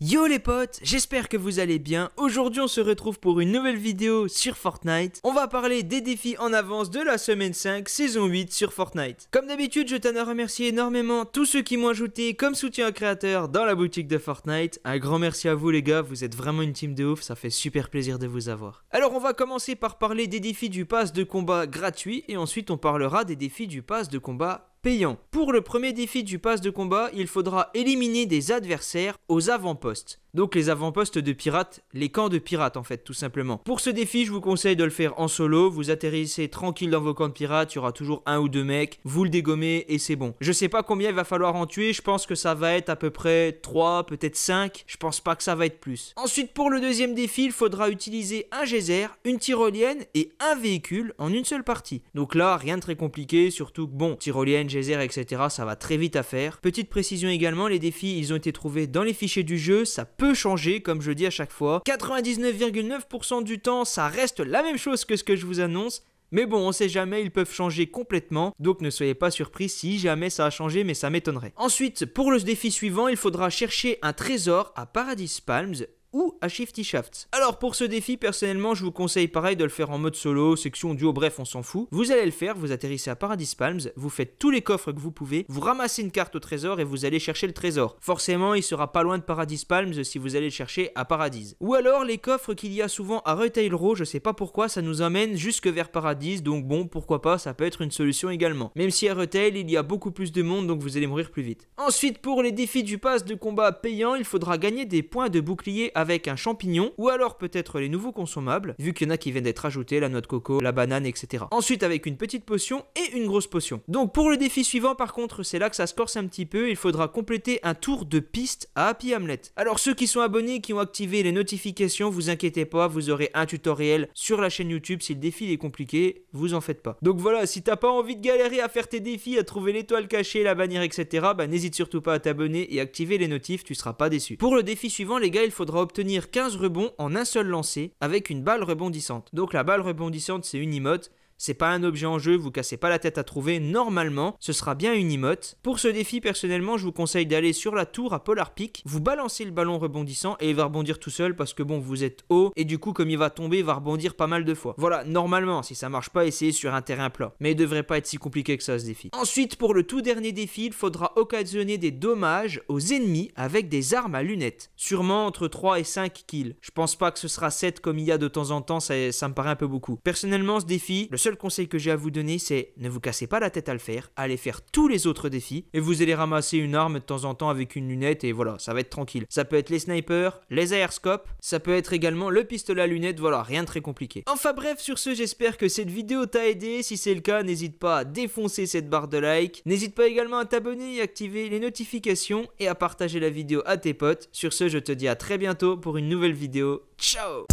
Yo les potes, j'espère que vous allez bien. Aujourd'hui on se retrouve pour une nouvelle vidéo sur Fortnite. On va parler des défis en avance de la semaine 5, saison 8 sur Fortnite. Comme d'habitude, je tiens à remercier énormément tous ceux qui m'ont ajouté comme soutien créateur dans la boutique de Fortnite. Un grand merci à vous les gars, vous êtes vraiment une team de ouf, ça fait super plaisir de vous avoir. Alors on va commencer par parler des défis du pass de combat gratuit et ensuite on parlera des défis du pass de combat payant. Pour le premier défi du pass de combat, il faudra éliminer des adversaires aux avant-postes. Donc les avant-postes de pirates, les camps de pirates en fait tout simplement. Pour ce défi, je vous conseille de le faire en solo, vous atterrissez tranquille dans vos camps de pirates, il y aura toujours un ou deux mecs, vous le dégommez et c'est bon. Je sais pas combien il va falloir en tuer, je pense que ça va être à peu près 3, peut-être 5, je pense pas que ça va être plus. Ensuite pour le deuxième défi, il faudra utiliser un geyser, une tyrolienne et un véhicule en une seule partie. Donc là, rien de très compliqué, surtout que bon, tyrolienne, geyser, etc, ça va très vite à faire. Petite précision également, les défis, ils ont été trouvés dans les fichiers du jeu, ça peut changer, comme je dis à chaque fois. 99,9% du temps, ça reste la même chose que ce que je vous annonce. Mais bon, on sait jamais, ils peuvent changer complètement, donc ne soyez pas surpris si jamais ça a changé, mais ça m'étonnerait. Ensuite, pour le défi suivant, il faudra chercher un trésor à Paradise Palms ou à Shifty Shafts. Alors pour ce défi, personnellement, je vous conseille pareil de le faire en mode solo, section duo, bref, on s'en fout. Vous allez le faire, vous atterrissez à Paradise Palms, vous faites tous les coffres que vous pouvez, vous ramassez une carte au trésor et vous allez chercher le trésor. Forcément, il sera pas loin de Paradise Palms si vous allez le chercher à Paradise. Ou alors les coffres qu'il y a souvent à Retail Row, je sais pas pourquoi, ça nous amène jusque vers Paradise, donc bon, pourquoi pas, ça peut être une solution également. Même si à Retail, il y a beaucoup plus de monde, donc vous allez mourir plus vite. Ensuite, pour les défis du pass de combat payant, il faudra gagner des points de bouclier avec un champignon, ou alors peut-être les nouveaux consommables, vu qu'il y en a qui viennent d'être ajoutés, la noix de coco, la banane, etc. Ensuite avec une petite potion et une grosse potion. Donc pour le défi suivant par contre, c'est là que ça se corse un petit peu, il faudra compléter un tour de piste à Happy Hamlet. Alors ceux qui sont abonnés, qui ont activé les notifications, vous inquiétez pas, vous aurez un tutoriel sur la chaîne YouTube, si le défi est compliqué, vous en faites pas. Donc voilà, si t'as pas envie de galérer à faire tes défis, à trouver l'étoile cachée, la bannière, etc., bah, n'hésite surtout pas à t'abonner et activer les notifs, tu seras pas déçu. Pour le défi suivant les gars, il faudra obtenir 15 rebonds en un seul lancer avec une balle rebondissante. Donc la balle rebondissante, c'est une emote c'est pas un objet en jeu, vous cassez pas la tête à trouver, normalement, ce sera bien une imote. Pour ce défi, personnellement, je vous conseille d'aller sur la tour à Polar Peak, vous balancez le ballon rebondissant et il va rebondir tout seul parce que bon, vous êtes haut et du coup, comme il va tomber, il va rebondir pas mal de fois. Voilà, normalement, si ça marche pas, essayez sur un terrain plat. Mais il devrait pas être si compliqué que ça ce défi. Ensuite, pour le tout dernier défi, il faudra occasionner des dommages aux ennemis avec des armes à lunettes. Sûrement entre 3 et 5 kills. Je pense pas que ce sera 7 comme il y a de temps en temps, ça, ça me paraît un peu beaucoup. Personnellement, ce défi, le conseil que j'ai à vous donner, c'est ne vous cassez pas la tête à le faire, allez faire tous les autres défis, et vous allez ramasser une arme de temps en temps avec une lunette, et voilà, ça va être tranquille. Ça peut être les snipers, les airscopes ça peut être également le pistolet à lunettes, voilà, rien de très compliqué. Enfin bref, sur ce, j'espère que cette vidéo t'a aidé, si c'est le cas, n'hésite pas à défoncer cette barre de like, n'hésite pas également à t'abonner et activer les notifications, et à partager la vidéo à tes potes. Sur ce, je te dis à très bientôt pour une nouvelle vidéo, ciao